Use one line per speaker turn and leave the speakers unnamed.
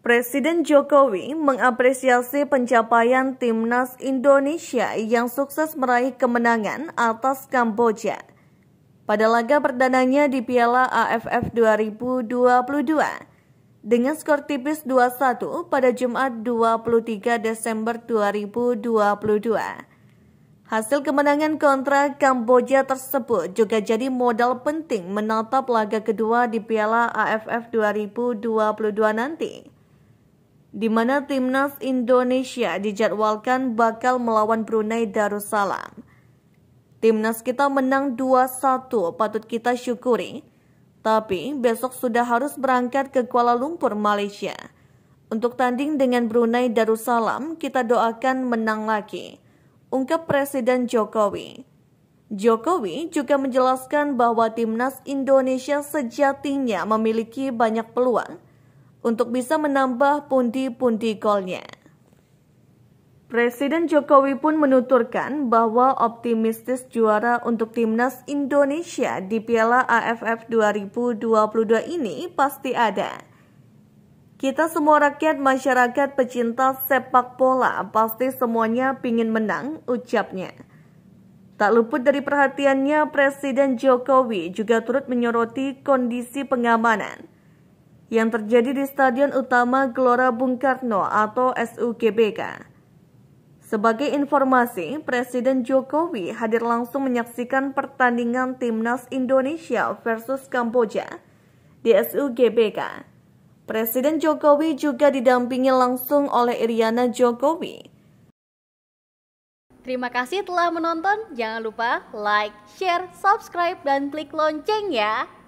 Presiden Jokowi mengapresiasi pencapaian timnas Indonesia yang sukses meraih kemenangan atas Kamboja. Pada laga perdananya di Piala AFF 2022 dengan skor tipis 2-1 pada Jumat 23 Desember 2022. Hasil kemenangan kontra Kamboja tersebut juga jadi modal penting menatap laga kedua di Piala AFF 2022 nanti di mana timnas Indonesia dijadwalkan bakal melawan Brunei Darussalam. Timnas kita menang 2-1, patut kita syukuri. Tapi besok sudah harus berangkat ke Kuala Lumpur, Malaysia. Untuk tanding dengan Brunei Darussalam, kita doakan menang lagi. Ungkap Presiden Jokowi. Jokowi juga menjelaskan bahwa timnas Indonesia sejatinya memiliki banyak peluang – untuk bisa menambah pundi-pundi golnya. Presiden Jokowi pun menuturkan bahwa optimistis juara untuk timnas Indonesia di Piala AFF 2022 ini pasti ada. Kita semua rakyat masyarakat pecinta sepak bola pasti semuanya pingin menang, ucapnya. Tak luput dari perhatiannya, Presiden Jokowi juga turut menyoroti kondisi pengamanan yang terjadi di Stadion Utama Gelora Bung Karno atau SUGBK. Sebagai informasi, Presiden Jokowi hadir langsung menyaksikan pertandingan Timnas Indonesia versus Kamboja di SUGBK. Presiden Jokowi juga didampingi langsung oleh Iriana Jokowi. Terima kasih telah menonton. Jangan lupa like, share, subscribe, dan klik lonceng ya.